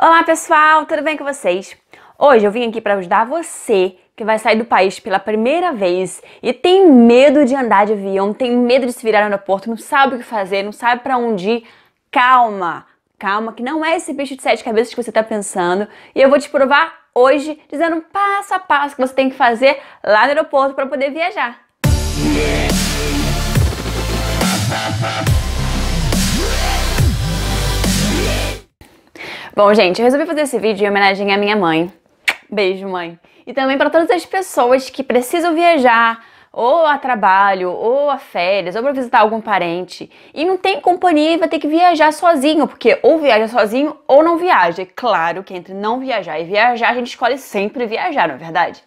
Olá pessoal, tudo bem com vocês? Hoje eu vim aqui para ajudar você que vai sair do país pela primeira vez e tem medo de andar de avião, tem medo de se virar no aeroporto, não sabe o que fazer, não sabe para onde ir. Calma, calma, que não é esse bicho de sete cabeças que você está pensando e eu vou te provar hoje dizendo passo a passo que você tem que fazer lá no aeroporto para poder viajar. Bom, gente, eu resolvi fazer esse vídeo em homenagem à minha mãe. Beijo, mãe. E também para todas as pessoas que precisam viajar, ou a trabalho, ou a férias, ou para visitar algum parente, e não tem companhia e vai ter que viajar sozinho, porque ou viaja sozinho ou não viaja. E é claro que entre não viajar e viajar, a gente escolhe sempre viajar, não é verdade?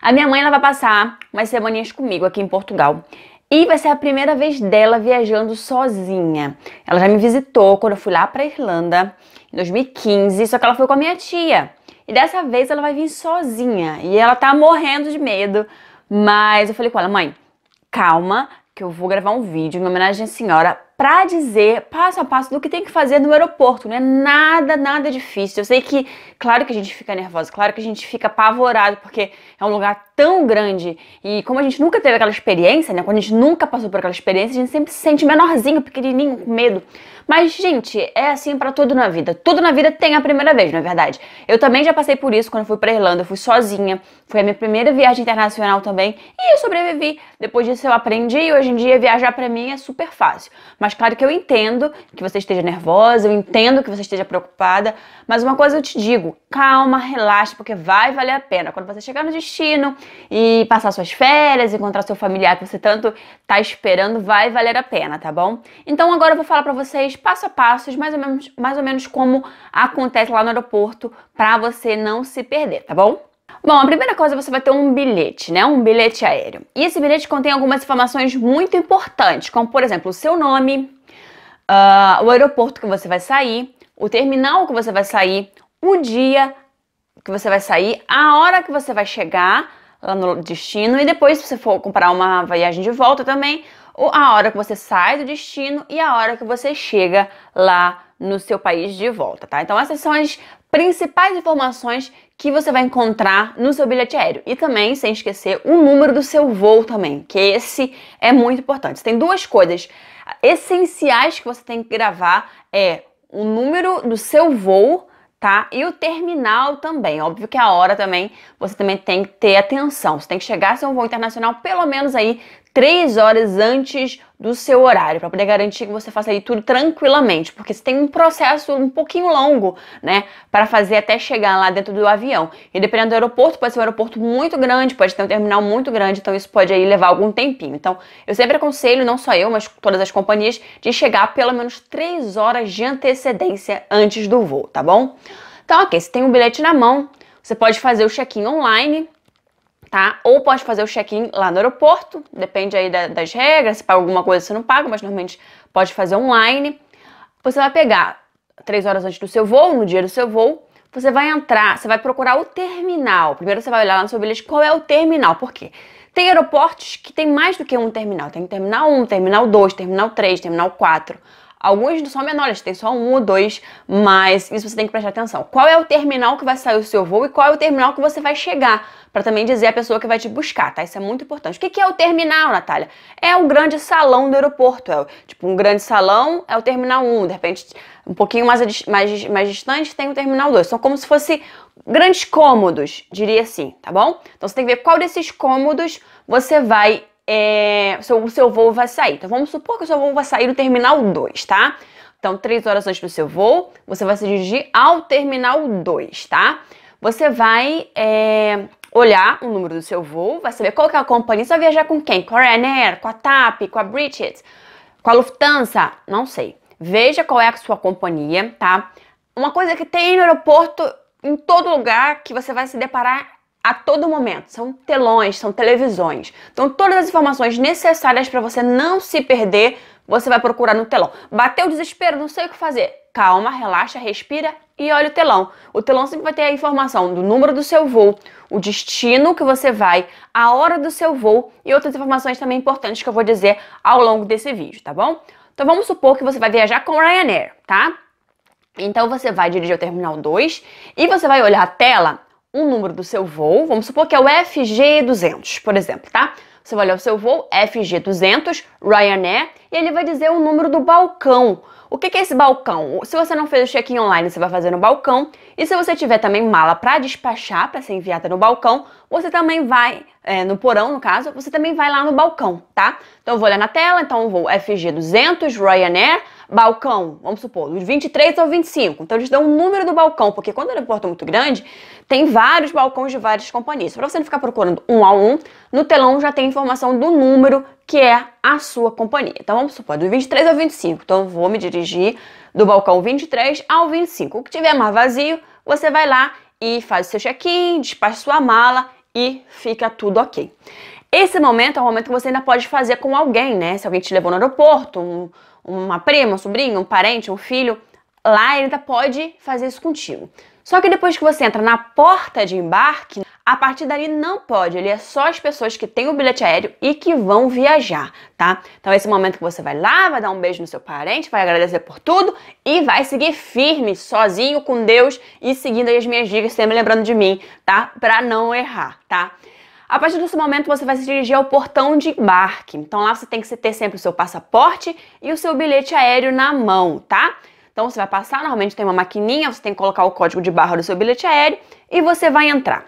A minha mãe ela vai passar umas semaninhas comigo aqui em Portugal. E vai ser a primeira vez dela viajando sozinha. Ela já me visitou quando eu fui lá para Irlanda. 2015, só que ela foi com a minha tia. E dessa vez ela vai vir sozinha. E ela tá morrendo de medo. Mas eu falei com ela, mãe, calma, que eu vou gravar um vídeo em homenagem à senhora para dizer passo a passo do que tem que fazer no aeroporto. Não é nada, nada difícil. Eu sei que, claro que a gente fica nervosa, claro que a gente fica apavorado, porque é um lugar tão grande. E como a gente nunca teve aquela experiência, né? Quando a gente nunca passou por aquela experiência, a gente sempre se sente menorzinho, pequenininho, com medo. Mas, gente, é assim para tudo na vida. Tudo na vida tem a primeira vez, não é verdade? Eu também já passei por isso quando fui pra Irlanda. Eu fui sozinha. Foi a minha primeira viagem internacional também. E eu sobrevivi. Depois disso eu aprendi e hoje em dia viajar para mim é super fácil. Mas claro que eu entendo que você esteja nervosa, eu entendo que você esteja preocupada. Mas uma coisa eu te digo, calma, relaxa, porque vai valer a pena. Quando você chegar no destino, e passar suas férias, encontrar seu familiar que você tanto está esperando, vai valer a pena, tá bom? Então agora eu vou falar para vocês passo a passo, mais ou menos, mais ou menos como acontece lá no aeroporto, para você não se perder, tá bom? Bom, a primeira coisa você vai ter um bilhete, né? Um bilhete aéreo. E esse bilhete contém algumas informações muito importantes, como por exemplo o seu nome, uh, o aeroporto que você vai sair, o terminal que você vai sair, o dia que você vai sair, a hora que você vai chegar, lá no destino. E depois, se você for comprar uma viagem de volta também, a hora que você sai do destino e a hora que você chega lá no seu país de volta, tá? Então essas são as principais informações que você vai encontrar no seu bilhete aéreo. E também, sem esquecer, o número do seu voo também, que esse é muito importante. Tem duas coisas essenciais que você tem que gravar é o número do seu voo tá? E o terminal também. Óbvio que a hora também, você também tem que ter atenção. Você tem que chegar se é um voo internacional pelo menos aí três horas antes do seu horário, para poder garantir que você faça aí tudo tranquilamente, porque você tem um processo um pouquinho longo, né, para fazer até chegar lá dentro do avião. E dependendo do aeroporto, pode ser um aeroporto muito grande, pode ter um terminal muito grande, então isso pode aí levar algum tempinho. Então, eu sempre aconselho, não só eu, mas todas as companhias, de chegar pelo menos três horas de antecedência antes do voo, tá bom? Então, ok, você tem um bilhete na mão, você pode fazer o check-in online, tá? Ou pode fazer o check-in lá no aeroporto, depende aí da, das regras, se paga alguma coisa você não paga, mas normalmente pode fazer online. Você vai pegar três horas antes do seu voo, no dia do seu voo, você vai entrar, você vai procurar o terminal. Primeiro você vai olhar lá no seu bilhete qual é o terminal, por quê? Tem aeroportos que tem mais do que um terminal, tem terminal 1, terminal 2, terminal 3, terminal 4. Alguns não são menores, tem só um ou dois, mas isso você tem que prestar atenção. Qual é o terminal que vai sair o seu voo e qual é o terminal que você vai chegar, para também dizer a pessoa que vai te buscar, tá? Isso é muito importante. O que, é o terminal, Natália? É o grande salão do aeroporto, é tipo um grande salão é o terminal 1, de repente um pouquinho mais, mais, mais distante tem o terminal 2. São como se fosse grandes cômodos, diria assim, tá bom? Então você tem que ver qual desses cômodos você vai é, o seu voo vai sair. Então vamos supor que o seu voo vai sair no terminal 2, tá? Então, três horas antes do seu voo, você vai se dirigir ao terminal 2, tá? Você vai é, olhar o número do seu voo, vai saber qual que é a companhia, você vai viajar com quem? Com a Ryanair, com a TAP, com a British, com a Lufthansa, não sei. Veja qual é a sua companhia, tá? Uma coisa que tem no aeroporto, em todo lugar que você vai se deparar a todo momento. São telões, são televisões. Então, todas as informações necessárias para você não se perder, você vai procurar no telão. Bateu o desespero, não sei o que fazer. Calma, relaxa, respira e olha o telão. O telão sempre vai ter a informação do número do seu voo, o destino que você vai, a hora do seu voo e outras informações também importantes que eu vou dizer ao longo desse vídeo, tá bom? Então vamos supor que você vai viajar com Ryanair, tá? Então você vai dirigir o terminal 2 e você vai olhar a tela um número do seu voo, vamos supor que é o FG200, por exemplo, tá? Você vai olhar o seu voo FG200, Ryanair, e ele vai dizer o número do balcão. O que é esse balcão? Se você não fez o check-in online, você vai fazer no balcão. E se você tiver também mala para despachar, para ser enviada no balcão, você também vai, é, no porão no caso, você também vai lá no balcão, tá? Então eu vou olhar na tela, então eu vou FG200, Ryanair, balcão, vamos supor, dos 23 ao 25. Então eles dão o número do balcão, porque quando o aeroporto é muito grande, tem vários balcões de várias companhias. Para você não ficar procurando um a um, no telão já tem informação do número que é a sua companhia. Então vamos supor, do 23 ao 25. Então eu vou me dirigir do balcão 23 ao 25. O que tiver mais vazio, você vai lá e faz o seu check-in, despacha sua mala e fica tudo ok. Esse momento é um momento que você ainda pode fazer com alguém, né? Se alguém te levou no aeroporto, um, uma prima, um sobrinho, um parente, um filho, lá ele ainda pode fazer isso contigo. Só que depois que você entra na porta de embarque, a partir dali não pode, ele é só as pessoas que têm o bilhete aéreo e que vão viajar, tá? Então esse é momento que você vai lá, vai dar um beijo no seu parente, vai agradecer por tudo e vai seguir firme, sozinho, com Deus e seguindo as minhas dicas, sempre lembrando de mim, tá? Pra não errar, tá? A partir desse momento, você vai se dirigir ao portão de embarque. Então lá você tem que ter sempre o seu passaporte e o seu bilhete aéreo na mão, tá? Então você vai passar, normalmente tem uma maquininha, você tem que colocar o código de barra do seu bilhete aéreo e você vai entrar.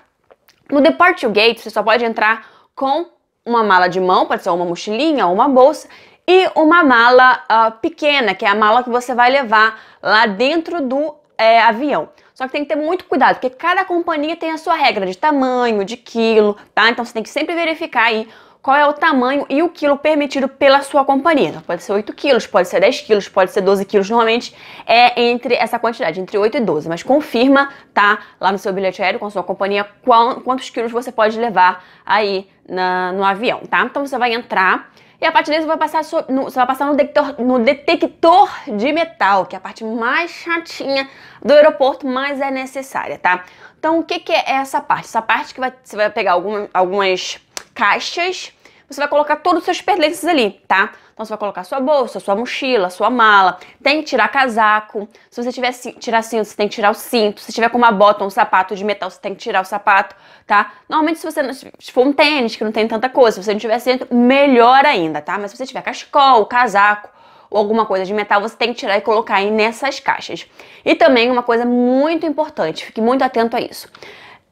No Departure Gate, você só pode entrar com uma mala de mão, pode ser uma mochilinha ou uma bolsa, e uma mala uh, pequena, que é a mala que você vai levar lá dentro do é, avião. Só que tem que ter muito cuidado, porque cada companhia tem a sua regra de tamanho, de quilo, tá? Então você tem que sempre verificar aí qual é o tamanho e o quilo permitido pela sua companhia. Então, pode ser 8 quilos, pode ser 10 quilos, pode ser 12 quilos. Normalmente é entre essa quantidade, entre 8 e 12. Mas confirma, tá? Lá no seu bilhete aéreo com a sua companhia quantos quilos você pode levar aí na, no avião, tá? Então você vai entrar e a parte desse você vai passar, no, você vai passar no, detector, no detector de metal, que é a parte mais chatinha do aeroporto, mas é necessária, tá? Então, o que, que é essa parte? Essa parte que vai, você vai pegar algumas caixas você vai colocar todos os seus pertences ali, tá? Então você vai colocar sua bolsa, sua mochila, sua mala, tem que tirar casaco. Se você tiver tirar cinto, você tem que tirar o cinto. Se tiver com uma bota ou um sapato de metal, você tem que tirar o sapato, tá? Normalmente se você se for um tênis que não tem tanta coisa, se você não tiver cinto, melhor ainda, tá? Mas se você tiver cachecol, casaco, ou alguma coisa de metal, você tem que tirar e colocar aí nessas caixas. E também uma coisa muito importante, fique muito atento a isso.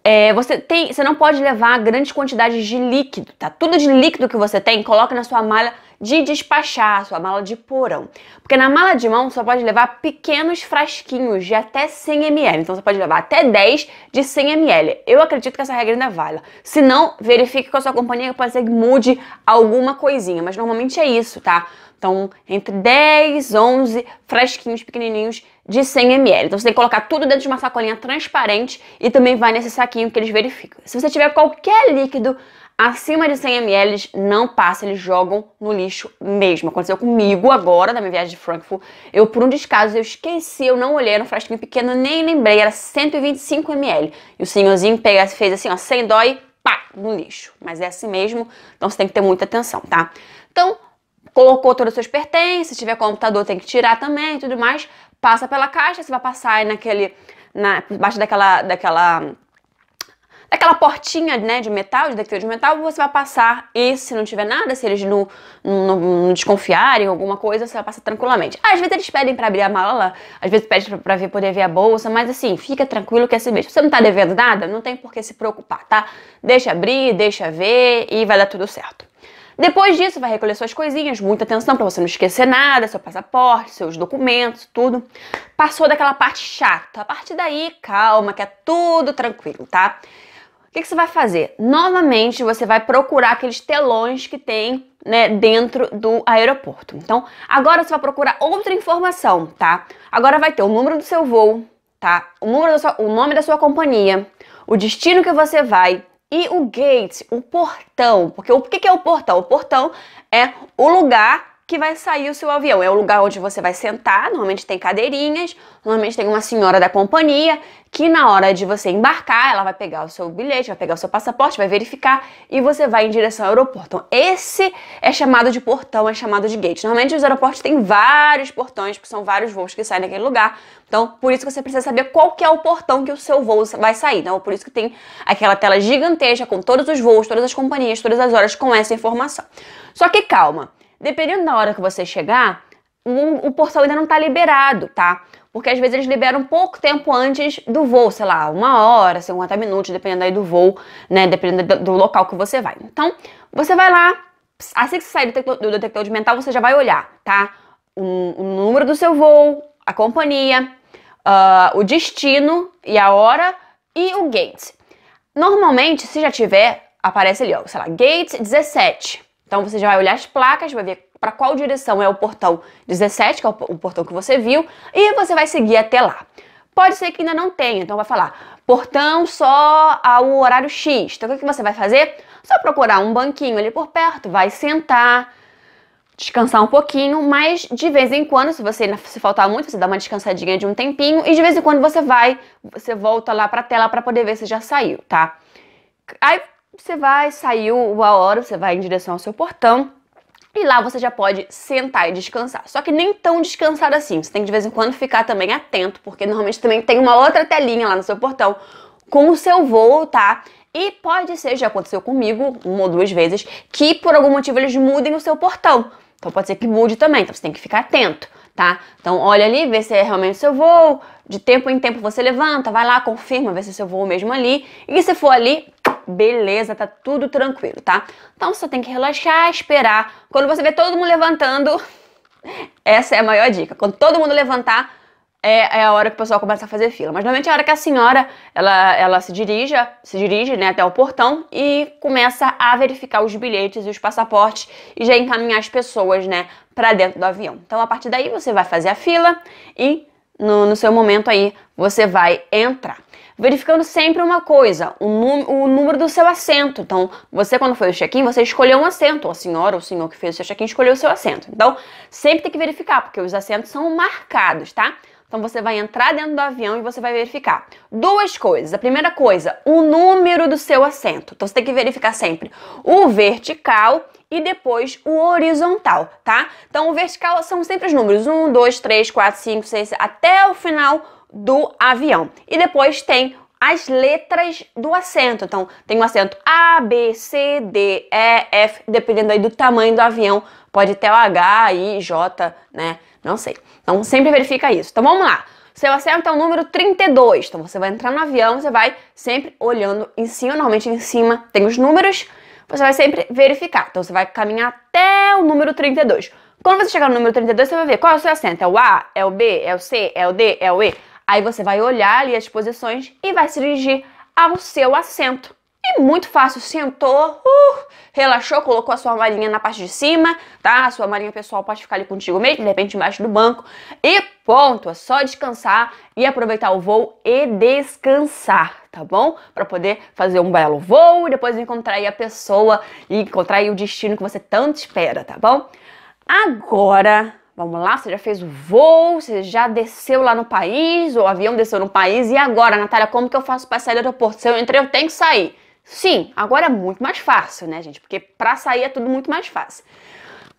É, você, tem, você não pode levar grandes quantidades de líquido, tá? Tudo de líquido que você tem, coloque na sua mala de despachar, sua mala de porão. Porque na mala de mão você pode levar pequenos frasquinhos de até 100 ml. Então você pode levar até 10 de 100 ml. Eu acredito que essa regra ainda é valha. Se não, verifique com a sua companhia que pode ser que mude alguma coisinha. Mas normalmente é isso, tá? Então, entre 10, 11 frasquinhos pequenininhos de 100 ml. Então, você tem que colocar tudo dentro de uma sacolinha transparente e também vai nesse saquinho que eles verificam. Se você tiver qualquer líquido acima de 100 ml, não passa, eles jogam no lixo mesmo. Aconteceu comigo agora, na minha viagem de Frankfurt. Eu, por um descaso, eu esqueci, eu não olhei, era um frasquinho pequeno, nem lembrei, era 125 ml. E o senhorzinho pega, fez assim, ó, sem dói, pá, no lixo. Mas é assim mesmo, então você tem que ter muita atenção, tá? Então, colocou todas as suas pertences, se tiver computador tem que tirar também e tudo mais, passa pela caixa, você vai passar aí naquele, na, embaixo daquela, daquela, daquela portinha, né, de metal, de detector de metal, você vai passar e se não tiver nada, se eles não, não, não desconfiarem alguma coisa, você vai passar tranquilamente. Às vezes eles pedem para abrir a mala, às vezes pedem para ver, poder ver a bolsa, mas assim, fica tranquilo que é assim mesmo. Você não tá devendo nada, não tem por que se preocupar, tá? Deixa abrir, deixa ver e vai dar tudo certo. Depois disso, vai recolher suas coisinhas, muita atenção para você não esquecer nada, seu passaporte, seus documentos, tudo. Passou daquela parte chata. A partir daí, calma, que é tudo tranquilo, tá? O que, que você vai fazer? Novamente, você vai procurar aqueles telões que tem né, dentro do aeroporto. Então, agora você vai procurar outra informação, tá? Agora vai ter o número do seu voo, tá? O, número sua, o nome da sua companhia, o destino que você vai, e o gate, o portão, porque o que, que é o portão? O portão é o lugar que vai sair o seu avião. É o lugar onde você vai sentar, normalmente tem cadeirinhas, normalmente tem uma senhora da companhia que na hora de você embarcar, ela vai pegar o seu bilhete, vai pegar o seu passaporte, vai verificar e você vai em direção ao aeroporto. Então, esse é chamado de portão, é chamado de gate. Normalmente os aeroportos têm vários portões, porque são vários voos que saem daquele lugar. Então, por isso que você precisa saber qual é o portão que o seu voo vai sair. Então, por isso que tem aquela tela gigantesca com todos os voos, todas as companhias, todas as horas com essa informação. Só que calma, dependendo da hora que você chegar, o, o portão ainda não está liberado, tá? porque às vezes eles liberam pouco tempo antes do voo, sei lá, uma hora, 50 minutos, dependendo aí do voo, né? Dependendo do local que você vai. Então, você vai lá, assim que você sair do detector, do detector de mental, você já vai olhar, tá? O, o número do seu voo, a companhia, uh, o destino e a hora e o gate. Normalmente, se já tiver, aparece ali, ó, sei lá, gate 17. Então você já vai olhar as placas, vai ver para qual direção é o portão 17, que é o portão que você viu, e você vai seguir até lá. Pode ser que ainda não tenha, então vai falar portão só ao horário X. Então o que você vai fazer? Só procurar um banquinho ali por perto, vai sentar, descansar um pouquinho, mas de vez em quando, se você se faltar muito, você dá uma descansadinha de um tempinho e de vez em quando você vai, você volta lá para a tela para poder ver se já saiu, tá? Aí você vai, saiu a hora, você vai em direção ao seu portão. E lá você já pode sentar e descansar. Só que nem tão descansar assim. Você tem que de vez em quando ficar também atento, porque normalmente também tem uma outra telinha lá no seu portão com o seu voo, tá? E pode ser, já aconteceu comigo uma ou duas vezes, que por algum motivo eles mudem o seu portão. Então pode ser que mude também, então você tem que ficar atento, tá? Então olha ali, vê se é realmente seu voo, de tempo em tempo você levanta, vai lá, confirma, vê se é seu voo mesmo ali. E se for ali, Beleza, tá tudo tranquilo, tá? Então você tem que relaxar, esperar. Quando você vê todo mundo levantando, essa é a maior dica. Quando todo mundo levantar, é, é, a hora que o pessoal começa a fazer fila. Mas normalmente é a hora que a senhora ela, ela se dirige, se dirige né, até o portão e começa a verificar os bilhetes e os passaportes e já encaminhar as pessoas né, para dentro do avião. Então a partir daí você vai fazer a fila e no, no seu momento aí você vai entrar verificando sempre uma coisa, o, o, número do seu assento. Então, você quando foi o check-in, você escolheu um assento, a senhora ou o senhor que fez o seu check-in escolheu o seu assento. Então, sempre tem que verificar, porque os assentos são marcados, tá? Então você vai entrar dentro do avião e você vai verificar duas coisas. A primeira coisa, o número do seu assento. Então você tem que verificar sempre o vertical e depois o horizontal, tá? Então o vertical são sempre os números 1, 2, 3, 4, 5, 6, até o final do avião. E depois tem as letras do assento Então, tem o um A, B, C, D, E, F, dependendo aí do tamanho do avião, pode ter o H, I, J, né? Não sei. Então, sempre verifica isso. Então, vamos lá. Seu assento é o número 32. Então, você vai entrar no avião, você vai sempre olhando em cima, normalmente em cima tem os números, você vai sempre verificar. Então, você vai caminhar até o número 32. Quando você chegar no número 32, você vai ver qual é o seu assento É o A? É o B? É o C? É o D? É o E? Aí você vai olhar ali as posições e vai se dirigir ao seu assento. E muito fácil, sentou, uh, relaxou, colocou a sua malinha na parte de cima, tá? A sua malinha pessoal pode ficar ali contigo mesmo, de repente embaixo do banco. E ponto, é só descansar e aproveitar o voo e descansar, tá bom? Para poder fazer um belo voo e depois encontrar aí a pessoa e encontrar aí o destino que você tanto espera, tá bom? Agora Vamos lá, você já fez o voo, você já desceu lá no país, o avião desceu no país, e agora, Natália, como que eu faço para sair do aeroporto? Se eu entrei, eu tenho que sair. Sim, agora é muito mais fácil, né, gente? Porque para sair é tudo muito mais fácil.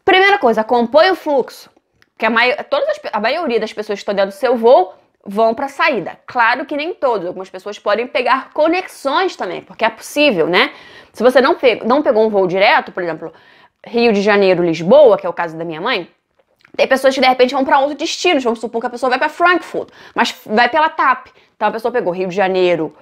Primeira coisa, acompanhe o fluxo. Porque a, mai todas as, a maioria das pessoas que estão dentro do seu voo vão para a saída. Claro que nem todos, algumas pessoas podem pegar conexões também, porque é possível, né? Se você não, pe não pegou um voo direto, por exemplo, Rio de Janeiro, Lisboa, que é o caso da minha mãe, tem pessoas que de repente vão para outros destinos, vamos supor que a pessoa vai para Frankfurt, mas vai pela TAP. Então a pessoa pegou Rio de Janeiro,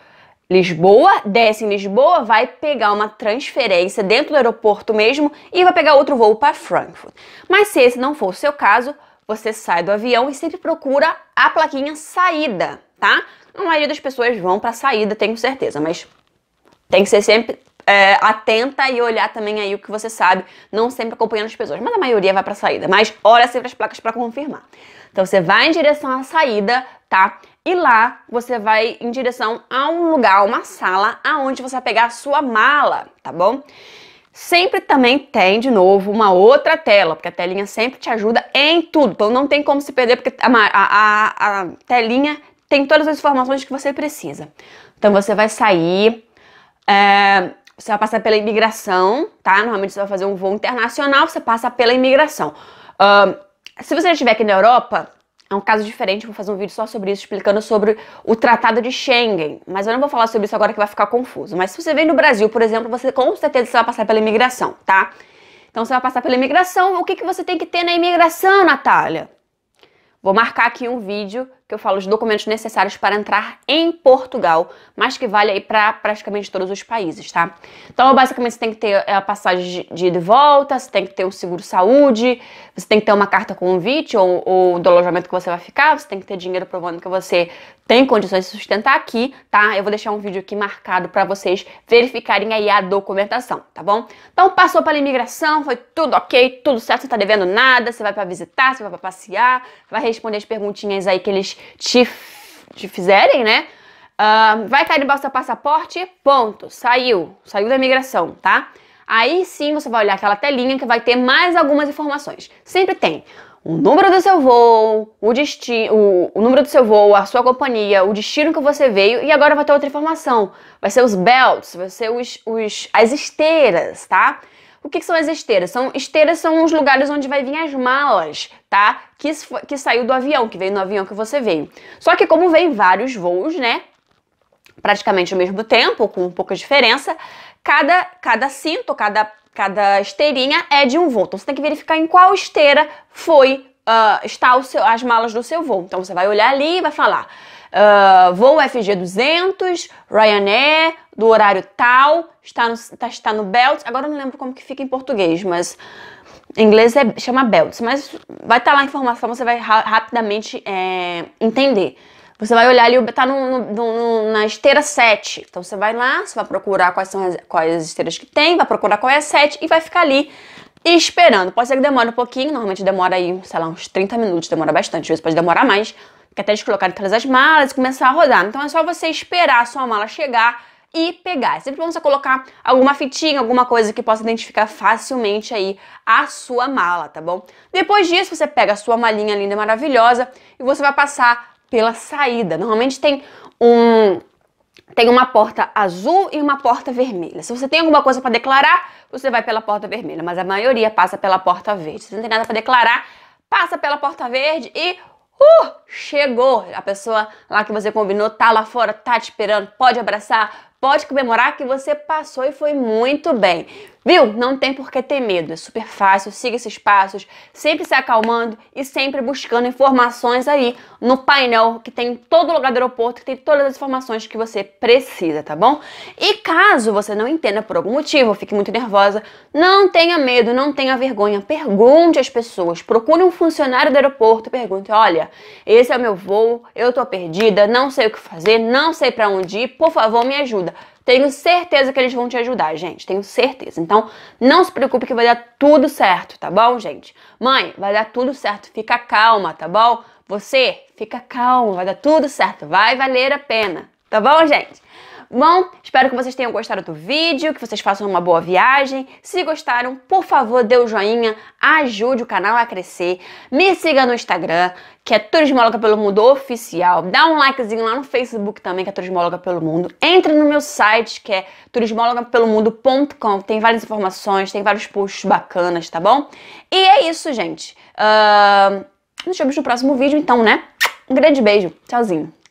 Lisboa, desce em Lisboa, vai pegar uma transferência dentro do aeroporto mesmo e vai pegar outro voo para Frankfurt. Mas se esse não for o seu caso, você sai do avião e sempre procura a plaquinha saída, tá? A maioria das pessoas vão para saída, tenho certeza, mas tem que ser sempre é, atenta e olhar também aí o que você sabe, não sempre acompanhando as pessoas, mas a maioria vai para a saída, mas olha sempre as placas para confirmar. Então você vai em direção à saída, tá? E lá você vai em direção a um lugar, uma sala aonde você vai pegar a sua mala, tá bom? Sempre também tem de novo uma outra tela, porque a telinha sempre te ajuda em tudo. Então não tem como se perder, porque a, a, a telinha tem todas as informações que você precisa. Então você vai sair, é, você vai passar pela imigração, tá? Normalmente você vai fazer um voo internacional, você passa pela imigração. Uh, se você estiver aqui na Europa, é um caso diferente, vou fazer um vídeo só sobre isso, explicando sobre o Tratado de Schengen. Mas eu não vou falar sobre isso agora que vai ficar confuso. Mas se você vem no Brasil, por exemplo, você com certeza você vai passar pela imigração, tá? Então você vai passar pela imigração. O que, que você tem que ter na imigração, Natália? Vou marcar aqui um vídeo que eu falo os documentos necessários para entrar em Portugal, mas que vale aí para praticamente todos os países, tá? Então, basicamente, você tem que ter a passagem de ida e volta, você tem que ter um seguro-saúde, você tem que ter uma carta convite ou, ou do alojamento que você vai ficar, você tem que ter dinheiro provando que você tem condições de sustentar aqui, tá? Eu vou deixar um vídeo aqui marcado para vocês verificarem aí a documentação, tá bom? Então, passou pela imigração, foi tudo ok, tudo certo, você tá devendo nada, você vai para visitar, você vai para passear, vai responder as perguntinhas aí que eles te, te fizerem, né? Uh, vai carimbar o seu passaporte, ponto. Saiu, saiu da imigração, tá? Aí sim você vai olhar aquela telinha que vai ter mais algumas informações. Sempre tem o número do seu voo, o destino, o, o, número do seu voo, a sua companhia, o destino que você veio e agora vai ter outra informação. Vai ser os belts, vai ser os, os as esteiras, tá? O que, que, são as esteiras? São, esteiras são os lugares onde vai vir as malas, tá? Que, que saiu do avião, que veio no avião que você veio. Só que como vem vários voos, né? Praticamente ao mesmo tempo, com pouca diferença, cada, cada cinto, cada, cada esteirinha é de um voo. Então você tem que verificar em qual esteira foi, uh, está seu, as malas do seu voo. Então você vai olhar ali e vai falar... Ah, voo FG 200, Ryanair, do horário tal, está no, está, está no Belt. Agora eu não lembro como que fica em português, mas em inglês é, chama Belt. Mas vai estar tá lá a informação, você vai ra rapidamente é, entender. Você vai olhar ali, tá no, no, no, na esteira 7. Então você vai lá, você vai procurar quais são as, quais as esteiras que tem, vai procurar qual é a 7 e vai ficar ali esperando. Pode ser que demore um pouquinho, normalmente demora aí, sei lá, uns 30 minutos, demora bastante, às vezes pode demorar mais que até descolocar todas as malas e começar a rodar. Então é só você esperar a sua mala chegar e pegar. É sempre vamos colocar alguma fitinha, alguma coisa que possa identificar facilmente aí a sua mala, tá bom? Depois disso, você pega a sua malinha linda, maravilhosa e você vai passar pela saída. Normalmente tem um tem uma porta azul e uma porta vermelha. Se você tem alguma coisa para declarar, você vai pela porta vermelha, mas a maioria passa pela porta verde. Se não tem nada para declarar, passa pela porta verde e Uh, chegou! A pessoa lá que você combinou tá lá fora, tá te esperando, pode abraçar, pode comemorar que você passou e foi muito bem. Viu? Não tem por que ter medo, é super fácil, siga esses passos, sempre se acalmando e sempre buscando informações aí no painel que tem em todo lugar do aeroporto, que tem todas as informações que você precisa, tá bom? E caso você não entenda por algum motivo, fique muito nervosa, não tenha medo, não tenha vergonha, pergunte às pessoas, procure um funcionário do aeroporto, pergunte, olha, esse é o meu voo, eu tô perdida, não sei o que fazer, não sei para onde ir, por favor me ajuda. Tenho certeza que eles vão te ajudar, gente. Tenho certeza. Então, não se preocupe que vai dar tudo certo, tá bom, gente? Mãe, vai dar tudo certo. Fica calma, tá bom? Você, fica calma, vai dar tudo certo. Vai valer a pena, tá bom, gente? Bom, espero que vocês tenham gostado do vídeo, que vocês façam uma boa viagem. Se gostaram, por favor, dê o um joinha, ajude o canal a crescer. Me siga no Instagram, que é Turismóloga pelo Mundo Oficial. Dá um likezinho lá no Facebook também, que é Turismóloga pelo Mundo. Entre no meu site, que é turismologapelomundo.com, Tem várias informações, tem vários posts bacanas, tá bom? E é isso, gente. Uh... Nos vemos no próximo vídeo, então, né? Um grande beijo. Tchauzinho.